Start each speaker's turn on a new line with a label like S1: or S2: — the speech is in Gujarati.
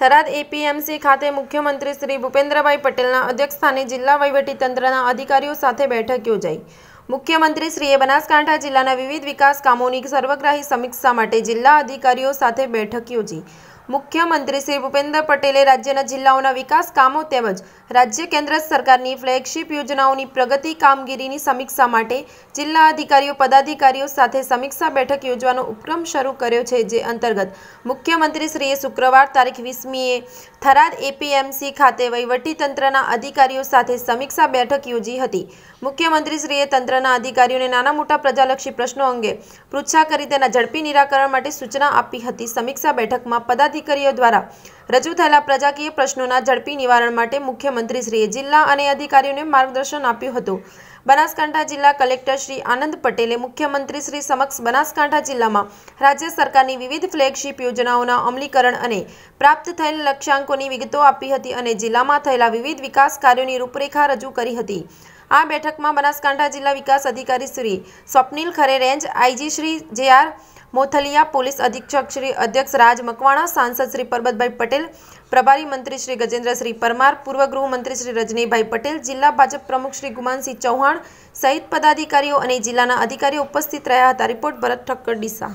S1: થરાદ એપીએમસી ખાતે મુખ્યમંત્રી શ્રી ભૂપેન્દ્રભાઈ પટેલના અધ્યક્ષસ્થાને જિલ્લા વહીવટીતંત્રના અધિકારીઓ સાથે બેઠક યોજાઈ મુખ્યમંત્રી શ્રીએ બનાસકાંઠા જિલ્લાના વિવિધ વિકાસ કામોની સર્વગ્રાહી સમીક્ષા માટે જિલ્લા અધિકારીઓ સાથે બેઠક યોજી મુખ્યમંત્રી શ્રી ભૂપેન્દ્ર પટેલે રાજ્યના જિલ્લાઓના વિકાસ કામો તેમજ રાજ્ય કેન્દ્ર સરકારની ફ્લેગશીપ યોજનાઓની પ્રગતિ કામગીરીની સમીક્ષા માટે જિલ્લા અધિકારીઓ પદાધિકારીઓ સાથે સમીક્ષા બેઠક યોજવાનો ઉપક્રમ શરૂ કર્યો છે જે અંતર્ગત મુખ્યમંત્રીશ્રીએ શુક્રવાર તારીખ વીસમીએ થરાદ એપીએમસી ખાતે વહીવટીતંત્રના અધિકારીઓ સાથે સમીક્ષા બેઠક યોજી હતી મુખ્યમંત્રીશ્રીએ તંત્રના અધિકારીઓને નાના મોટા પ્રજાલક્ષી પ્રશ્નો અંગે પૃચ્છા કરી તેના ઝડપી નિરાકરણ માટે સૂચના આપી હતી સમીક્ષા બેઠકમાં પદાધિકારી અધિકારીઓ દ્વારા રજૂ થયેલા પ્રજાકીય પ્રશ્નોના ઝડપી નિવારણ માટે મુખ્યમંત્રીશ્રીએ જિલ્લા અને અધિકારીઓને માર્ગદર્શન આપ્યું હતું બનાસકાંઠા જિલ્લા કલેક્ટર શ્રી આનંદ પટેલે મુખ્યમંત્રી શ્રી સમક્ષ બનાસકાંઠા જિલ્લામાં રાજ્ય સરકારની વિવિધ ફ્લેગશિપ યોજનાઓના અમલીકરણ અને પ્રાપ્ત થયેલ લક્ષ્યાંકોની વિગતો આપી હતી અને જિલ્લામાં થયેલા વિવિધ વિકાસ કાર્યોની રૂપરેખા રજૂ કરી હતી આ બેઠકમાં બનાસકાંઠા જિલ્લા વિકાસ અધિકારી શ્રી સ્વપ્નિલ ખરે રેન્જ આઈજી શ્રી જે મોથલિયા પોલીસ અધિક્ષક શ્રી અધ્યક્ષ રાજ મકવાણા સાંસદ શ્રી પરબતભાઈ પટેલ પ્રભારી મંત્રી શ્રી ગજેન્દ્રસિંહ પરમાર પૂર્વ ગૃહમંત્રી શ્રી રજનીભાઈ પટેલ જિલ્લા ભાજપ પ્રમુખ શ્રી ગુમાનસિંહ ચૌહાણ સહિત પદાધિકારીઓ અને જિલ્લાના અધિકારીઓ ઉપસ્થિત રહ્યા હતા રિપોર્ટ ભરત ઠક્કર ડીસા